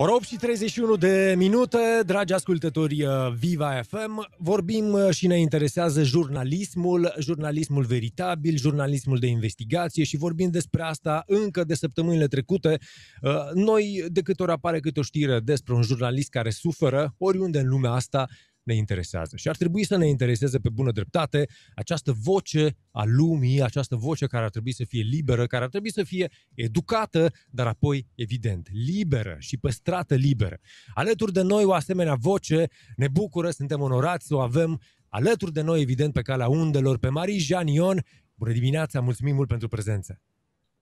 Ora 8 și 31 de minute, dragi ascultători uh, Viva FM, vorbim uh, și ne interesează jurnalismul, jurnalismul veritabil, jurnalismul de investigație și vorbim despre asta încă de săptămânile trecute. Uh, noi, de câte ori apare câte o știre despre un jurnalist care suferă, oriunde în lumea asta, ne interesează. Și ar trebui să ne intereseze pe bună dreptate această voce a lumii, această voce care ar trebui să fie liberă, care ar trebui să fie educată, dar apoi, evident, liberă și păstrată liberă. Alături de noi o asemenea voce ne bucură, suntem onorați să o avem alături de noi, evident, pe calea undelor, pe Marie Ion. Bună dimineața, mulțumim mult pentru prezență!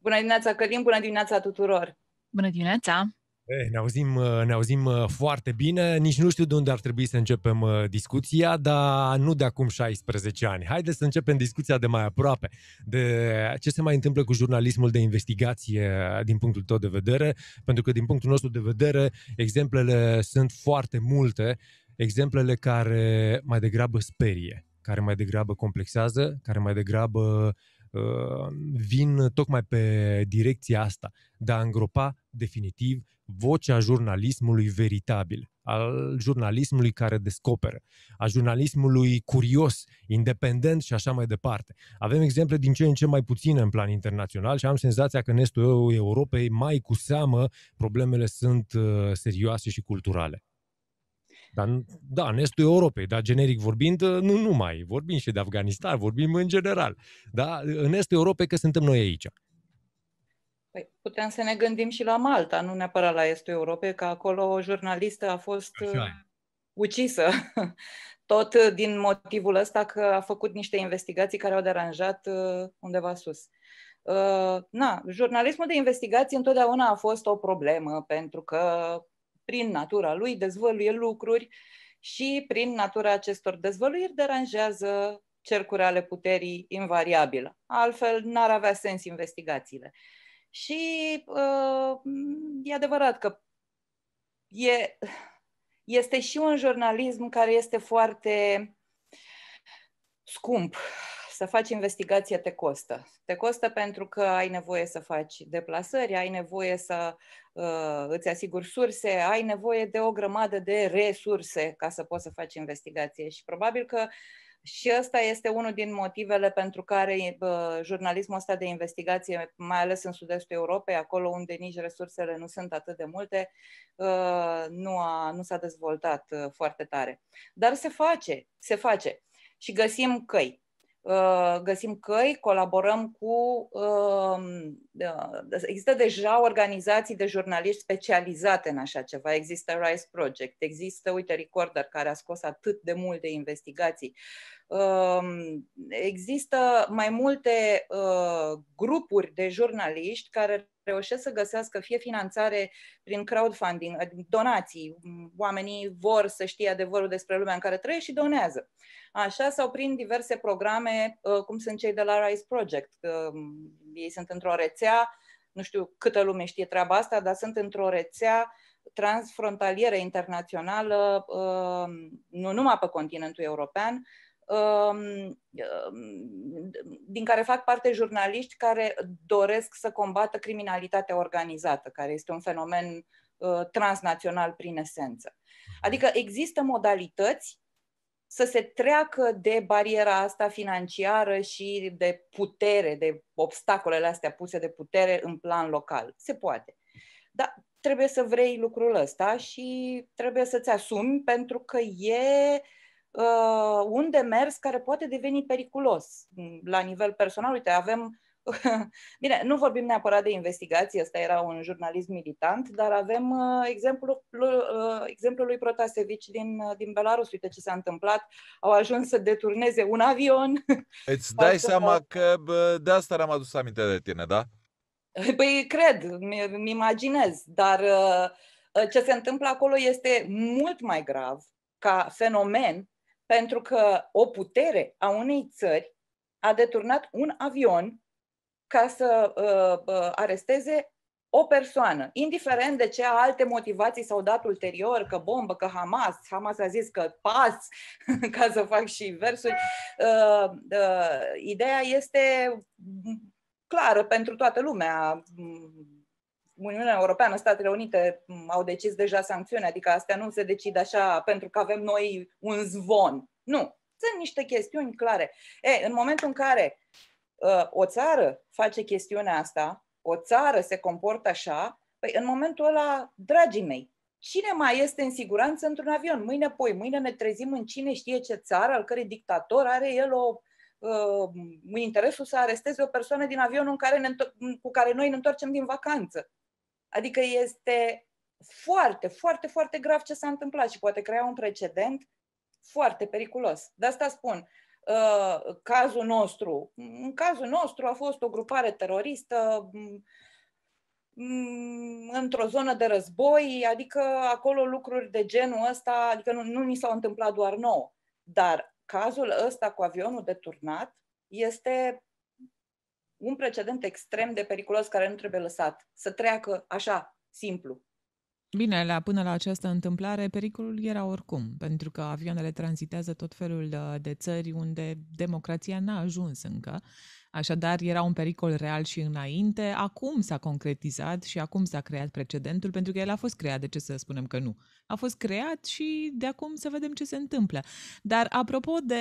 Bună dimineața, Călim, bună dimineața tuturor! Bună dimineața! Eh, ne auzim, eh, ne auzim eh, foarte bine, nici nu știu de unde ar trebui să începem discuția, dar nu de acum 16 ani. Haideți să începem discuția de mai aproape, de ce se mai întâmplă cu jurnalismul de investigație din punctul tău de vedere, pentru că din punctul nostru de vedere exemplele sunt foarte multe, exemplele care mai degrabă sperie, care mai degrabă complexează, care mai degrabă vin tocmai pe direcția asta, de a îngropa definitiv vocea jurnalismului veritabil, al jurnalismului care descoperă, a jurnalismului curios, independent și așa mai departe. Avem exemple din ce în ce mai puține în plan internațional și am senzația că în estul Europei, mai cu seamă, problemele sunt uh, serioase și culturale. Dar, da, în estul Europei, dar generic vorbind, uh, nu numai. Vorbim și de Afganistan, vorbim în general. Da, în estul Europei că suntem noi aici. Păi, putem să ne gândim și la Malta, nu neapărat la Estul Europei, că acolo o jurnalistă a fost Așa. Uh, ucisă. Tot din motivul ăsta că a făcut niște investigații care au deranjat uh, undeva sus. Uh, na, jurnalismul de investigații întotdeauna a fost o problemă, pentru că prin natura lui dezvăluie lucruri și prin natura acestor dezvăluiri deranjează cercuri ale puterii invariabilă. Altfel, n-ar avea sens investigațiile. Uh, și uh, e adevărat că e, este și un jurnalism care este foarte scump. Să faci investigație te costă. Te costă pentru că ai nevoie să faci deplasări, ai nevoie să uh, îți asiguri surse, ai nevoie de o grămadă de resurse ca să poți să faci investigație. Și probabil că și ăsta este unul din motivele pentru care uh, jurnalismul ăsta de investigație, mai ales în sud-estul Europei, acolo unde nici resursele nu sunt atât de multe, ă, nu, a, nu s-a dezvoltat ă, foarte tare. Dar se face, se face și găsim căi. Uh, găsim căi, colaborăm cu. Um, uh, există deja organizații de jurnaliști specializate în așa ceva. Există Rise Project, există, uite, Recorder, care a scos atât de multe investigații Ehm, există mai multe uh, grupuri de jurnaliști care reușesc să găsească fie finanțare prin crowdfunding, donații. Oamenii vor să știe adevărul despre lumea în care trăiesc și donează. Așa sau prin diverse programe, uh, cum sunt cei de la Rise Project. Ehm, ei sunt într-o rețea, nu știu câtă lume știe treaba asta, dar sunt într-o rețea transfrontalieră internațională, ehm, nu numai pe continentul european, Um, um, din care fac parte jurnaliști care doresc să combată criminalitatea organizată, care este un fenomen uh, transnațional prin esență. Mhm. Adică există modalități să se treacă de bariera asta financiară și de putere, de obstacolele astea puse de putere în plan local. Se poate. Dar trebuie să vrei lucrul ăsta și trebuie să-ți asumi pentru că e uh, Uh, un demers care poate deveni periculos la nivel personal. Uite, avem Bine, nu vorbim neapărat de investigație, ăsta era un jurnalist militant, dar avem uh, exemplul, uh, exemplul lui Protasevici din, uh, din Belarus. Uite ce s-a întâmplat, au ajuns să deturneze un avion. Îți dai seama că bă, de asta am adus aminte de tine, da? Păi cred, îmi imaginez, dar uh, ce se întâmplă acolo este mult mai grav ca fenomen pentru că o putere a unei țări a deturnat un avion ca să uh, uh, aresteze o persoană, indiferent de ce alte motivații s-au dat ulterior, că bombă, că Hamas, Hamas a zis că pas, ca să fac și versuri, uh, uh, ideea este clară pentru toată lumea Uniunea Europeană, Statele Unite mm, au decis deja sancțiuni, adică astea nu se decid așa pentru că avem noi un zvon. Nu. Sunt niște chestiuni clare. E, în momentul în care uh, o țară face chestiunea asta, o țară se comportă așa, păi în momentul ăla, dragii mei, cine mai este în siguranță într-un avion? Mâine, poi, mâine ne trezim în cine știe ce țară, al cărei dictator are el o uh, interesul să aresteze o persoană din avionul în care ne, cu care noi ne întoarcem din vacanță. Adică este foarte, foarte, foarte grav ce s-a întâmplat și poate crea un precedent foarte periculos. De asta spun, uh, cazul nostru, în cazul nostru a fost o grupare teroristă mm, mm, într-o zonă de război, adică acolo lucruri de genul ăsta, adică nu, nu ni s-au întâmplat doar nouă, dar cazul ăsta cu avionul deturnat este un precedent extrem de periculos care nu trebuie lăsat. Să treacă așa, simplu. Bine, la, până la această întâmplare, pericolul era oricum, pentru că avioanele tranzitează tot felul de, uh, de țări unde democrația n-a ajuns încă Așadar, era un pericol real și înainte, acum s-a concretizat și acum s-a creat precedentul, pentru că el a fost creat, de ce să spunem că nu? A fost creat și de acum să vedem ce se întâmplă. Dar apropo de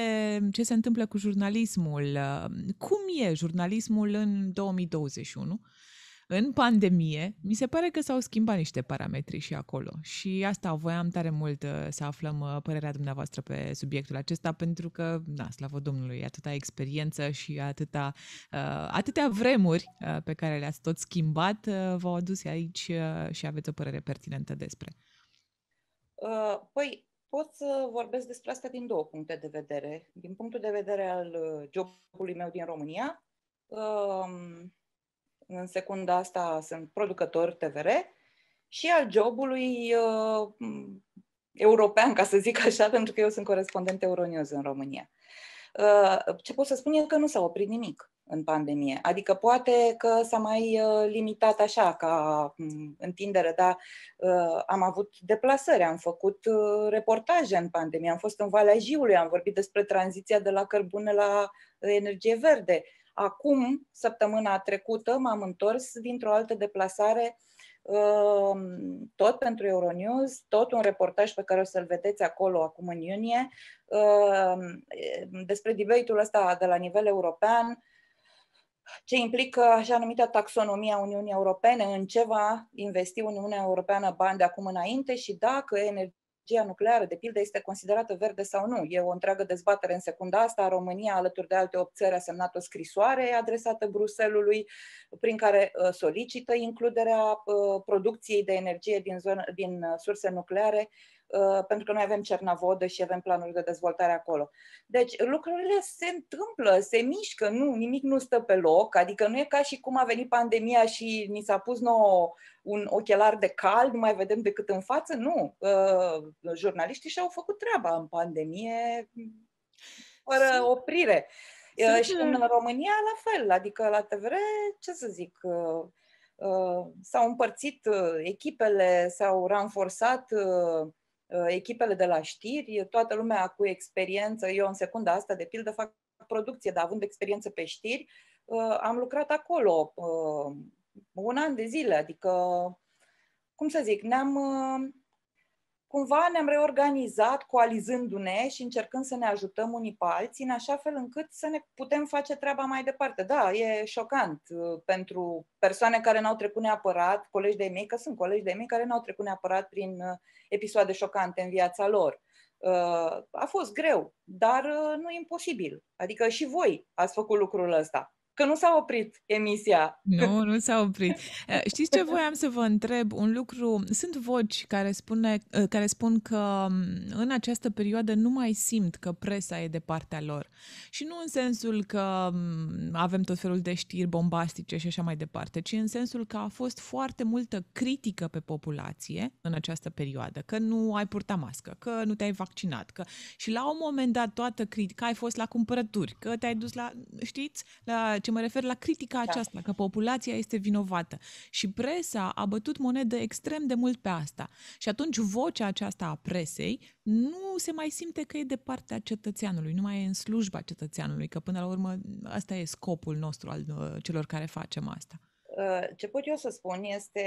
ce se întâmplă cu jurnalismul, uh, cum e jurnalismul în 2021? În pandemie, mi se pare că s-au schimbat niște parametri și acolo. Și asta voiam tare mult uh, să aflăm uh, părerea dumneavoastră pe subiectul acesta, pentru că, da, slavă Domnului, atâta experiență și atâta, uh, atâtea vremuri pe care le-ați tot schimbat v-au adus aici și aveți o părere pertinentă despre. Păi, pot să vorbesc despre asta din două puncte de vedere. Din punctul de vedere al jobului meu din România, um, în secunda asta sunt producător TVR, și al jobului uh, european, ca să zic așa, pentru că eu sunt corespondent Euronews în România. Uh, ce pot să spun e că nu s-a oprit nimic în pandemie. Adică poate că s-a mai uh, limitat așa ca um, întindere, dar uh, am avut deplasări, am făcut uh, reportaje în pandemie, am fost în Valea Jiului, am vorbit despre tranziția de la cărbune la uh, energie verde. Acum, săptămâna trecută, m-am întors dintr-o altă deplasare, um, tot pentru Euronews, tot un reportaj pe care o să-l vedeți acolo acum în iunie, um, despre debate-ul ăsta de la nivel european, ce implică așa numită taxonomia Uniunii Europene, în ce va investi Uniunea Europeană bani de acum înainte și dacă energia energia nucleară, de pildă, este considerată verde sau nu. E o întreagă dezbatere în secunda asta. România, alături de alte 8 țări, a semnat o scrisoare adresată Bruselului, prin care ă, solicită includerea ă, producției de energie din, zonă, din ă, surse nucleare Uh, pentru că noi avem Cernavodă și avem planuri de dezvoltare acolo. Deci lucrurile se întâmplă, se mișcă, nu, nimic nu stă pe loc, adică nu e ca și cum a venit pandemia și ni s-a pus nou un ochelar de cal, nu mai vedem decât în față, nu. Uh, jurnaliștii și-au făcut treaba în pandemie fără oprire. Uh, sunt... Și în România la fel, adică la TVR, ce să zic, s-au împărțit echipele, s-au ranforsat Uh, echipele de la știri, toată lumea cu experiență, eu în secunda asta, de pildă, fac producție, dar având experiență pe știri, uh, am lucrat acolo uh, un an de zile, adică, cum să zic, ne-am cumva ne-am reorganizat coalizându-ne și încercând să ne ajutăm unii pe alții, în așa fel încât să ne putem face treaba mai departe. Da, e șocant uh, pentru persoane care n-au trecut neapărat, colegi de mei, că sunt colegi de mei care n-au trecut neapărat prin uh, episoade șocante în viața lor. Uh, a fost greu, dar nu e imposibil. Adică și voi ați făcut lucrul ăsta că nu s-a oprit emisia. Nu, nu s-a oprit. Eh, știți ce voiam să vă întreb? Un lucru, sunt voci care, spune, eh, care spun că mm, în această perioadă nu mai simt că presa e de partea lor. Și nu în sensul că mm, avem tot felul de știri bombastice și așa mai departe, ci în sensul că a fost foarte multă critică pe populație în această perioadă, că nu ai purtat mască, că nu te-ai vaccinat, că și la un moment dat toată critica, ai fost la cumpărături, că te-ai dus la, știți, la ce mă refer la critica da. aceasta, că populația este vinovată. Și presa a bătut monedă extrem de mult pe asta. Și atunci vocea aceasta a presei nu se mai simte că e de partea cetățeanului, nu mai e în slujba cetățeanului, că până la urmă asta e scopul nostru al uh, celor care facem asta. Uh, ce pot eu să spun este,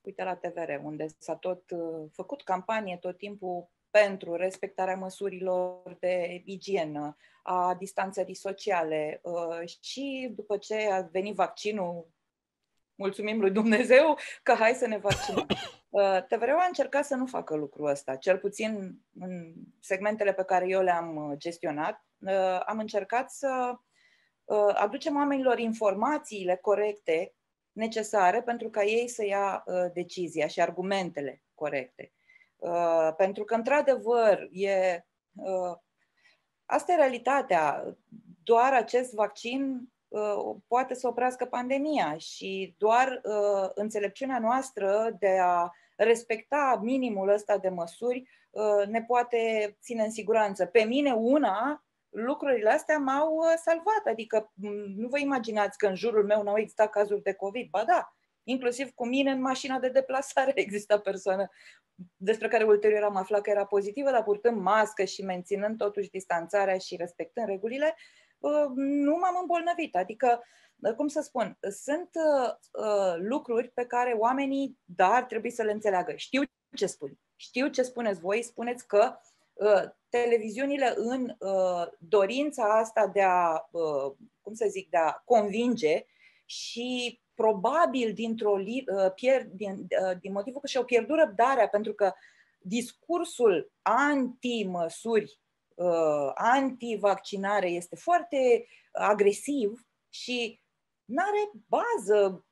uite la TVR, unde s-a tot uh, făcut campanie tot timpul pentru respectarea măsurilor de igienă, a distanțării sociale uh, și după ce a venit vaccinul, mulțumim lui Dumnezeu că hai să ne vaccinăm. Uh, TVR-ul a încercat să nu facă lucrul ăsta, cel puțin în segmentele pe care eu le-am uh, gestionat. Am încercat să aducem oamenilor informațiile corecte necesare pentru ca ei să ia decizia și argumentele corecte. Uh, pentru că, într-adevăr, e, uh, asta e realitatea. Doar acest vaccin uh, poate să oprească pandemia și doar înțelepciunea noastră de a respecta minimul ăsta de măsuri ne poate ține în siguranță. Pe mine una, lucrurile astea m-au salvat, adică nu vă imaginați că în jurul meu n-au existat cazuri de COVID, ba da, Inclusiv cu mine în mașina de deplasare exista persoană despre care ulterior am aflat că era pozitivă, dar purtând mască și menținând totuși distanțarea și respectând regulile, ă, nu m-am îmbolnăvit. Adică, ă, cum să spun, sunt ă, lucruri pe care oamenii, dar trebuie să le înțeleagă. Știu ce spun. Știu ce spuneți voi. Spuneți că televiziunile în dorința asta de a, cum să zic, de a convinge și probabil dintr-o li- uh, din, uh, din motivul că și-au pierdut răbdarea, pentru că discursul anti-măsuri, uh, anti-vaccinare este foarte agresiv și nu are bază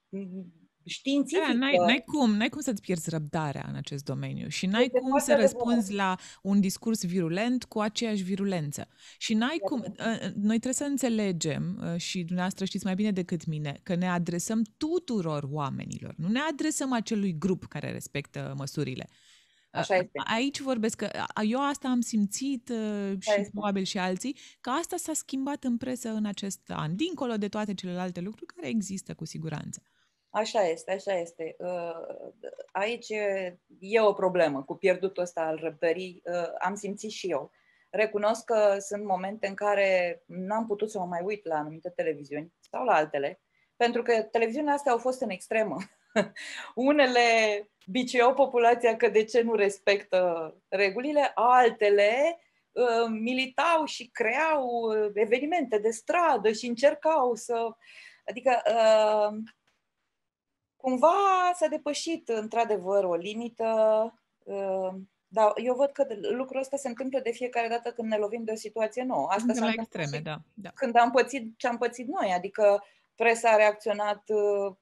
științifică. Da, n-ai, n-ai, cum, n-ai cum să-ți pierzi răbdarea în acest domeniu și n-ai de cum să răspunzi bun. la un discurs virulent cu aceeași virulență. Și n-ai de cum, bun. Ă, ă, noi trebuie să înțelegem ă, și dumneavoastră știți mai bine decât mine că ne adresăm tuturor oamenilor, nu ne adresăm acelui grup care respectă măsurile. Așa este. Aici vorbesc că eu asta am simțit Așa și este. probabil și alții, că asta s-a schimbat în presă în acest an, dincolo de toate celelalte lucruri care există cu siguranță. Așa este, așa este. Ă, aici e o problemă cu pierdutul ăsta al răbdării. Ă, am simțit și eu. Recunosc că sunt momente în care n-am putut să mă mai uit la anumite televiziuni sau la altele, pentru că televiziunile astea au fost în extremă. Unele biceau populația că de ce nu respectă regulile, altele ă, militau și creau evenimente de stradă și încercau să... Adică cumva s-a depășit într-adevăr o limită, uh, dar eu văd că lucrul ăsta se întâmplă de fiecare dată când ne lovim de o situație nouă. Asta s-a extreme, da, da. Când am pățit ce am pățit noi, adică presa a reacționat uh,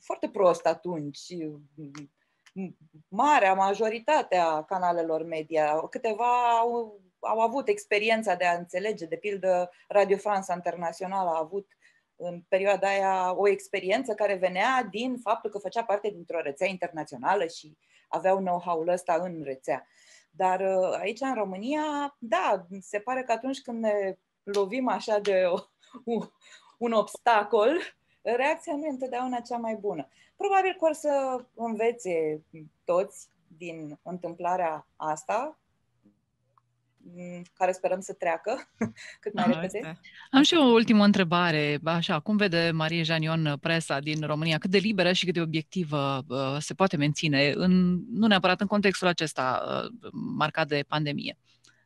foarte prost atunci. Uh, marea majoritate a canalelor media, câteva au, au avut experiența de a înțelege, de pildă Radio France Internațională a avut în perioada aia o experiență care venea din faptul că făcea parte dintr-o rețea internațională și aveau know-how-ul ăsta în rețea. Dar uh, aici, în România, da, se pare că atunci când ne lovim așa de o, un obstacol, reacția nu e întotdeauna cea mai bună. Probabil că o să învețe toți din întâmplarea asta, care sperăm să treacă cât mai repede. Am și o ultimă întrebare. Așa, cum vede Marie Janion presa din România? Cât de liberă și cât de obiectivă uh, se poate menține, în, nu neapărat în contextul acesta uh, marcat de pandemie,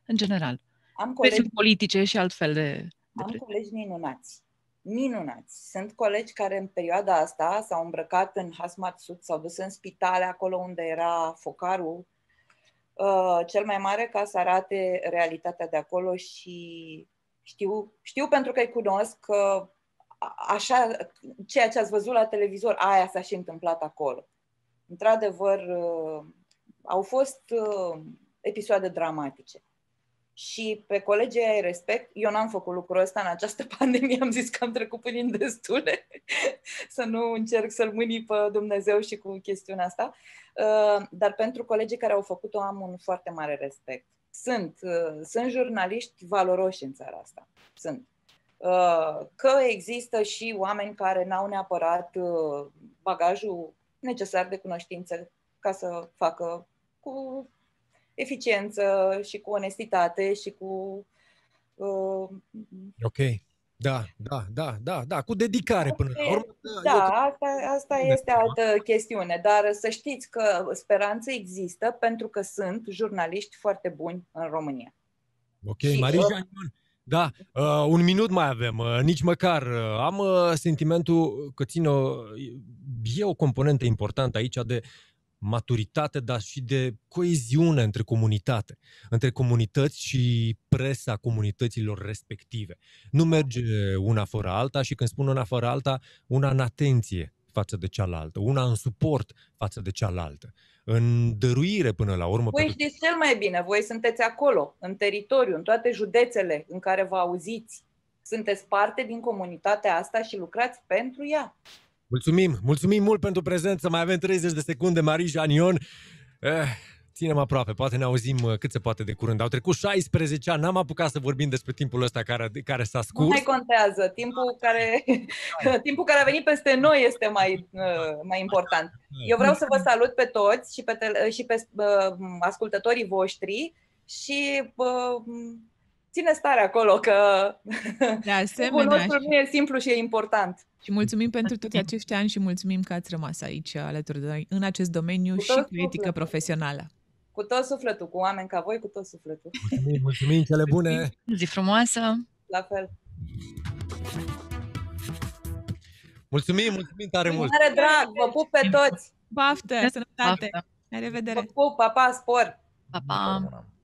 în general? Am colegi politice și altfel de... de am pre... colegi minunați minunați. Sunt colegi care în perioada asta s-au îmbrăcat în hazmat sud, s-au dus în spitale, acolo unde era focarul Uh, cel mai mare ca să arate realitatea de acolo și știu, știu pentru că îi cunosc că așa, ceea ce ați văzut la televizor, aia s-a și întâmplat acolo. Într-adevăr, uh, au fost uh, episoade dramatice. Și pe colegii ai respect, eu n-am făcut lucrul ăsta în această pandemie, am zis că am trecut prin destule, să nu încerc să-l mâni pe Dumnezeu și cu chestiunea asta. Uh, Uh, dar pentru colegii care au făcut-o am un foarte mare respect. Sunt, uh, sunt jurnaliști valoroși în țara asta. Sunt. Uh, că există și oameni care n-au neapărat bagajul necesar de cunoștință ca să facă cu eficiență și cu onestitate și cu. Uh, ok. Da, da, da, da, da, cu dedicare până la urmă. Da, da asta, asta este altă chestiune, dar să știți că speranță există pentru că sunt jurnaliști foarte buni în România. Ok, și Marija Ion, da, uh, un minut mai avem, uh, nici măcar. Uh, am uh, sentimentul că țin o, e o componentă importantă aici de uh, maturitate, dar și de coeziune între comunitate, între comunități și presa comunităților respective. Nu merge una fără alta și când spun una fără alta, una în atenție față de cealaltă, una în suport față de cealaltă, în dăruire până la urmă. Voi știți cel mai bine, voi sunteți acolo, în teritoriu, în toate județele în care vă auziți. Sunteți parte din comunitatea asta și lucrați pentru ea. Mulțumim, mulțumim mult pentru prezență. Mai avem 30 de secunde, Marie Janion, Eh, ținem aproape, poate ne auzim eh, cât se poate de curând. Au trecut 16 ani, n-am apucat să vorbim despre timpul ăsta care, care s-a scurs. Nu mai contează, timpul care, timpul care a venit peste noi este mai, eh, mai important. Eu vreau să vă salut pe toți și pe, și pe eh, ascultătorii voștri și ține stare acolo că de asemenea, nostru nu e simplu și e important. Și mulțumim pentru toți acești ani și mulțumim că ați rămas aici alături de noi în acest domeniu cu și cu etică profesională. Cu tot sufletul, cu oameni ca voi, cu tot sufletul. Mulțumim, mulțumim, cele bune! Zi frumoasă! La fel! Mulțumim, mulțumim tare mult! Mare drag, vă pup pe toți! Baftă, sănătate! Baftă. La revedere! Vă pup, pa, pa, spor! Pa, pa!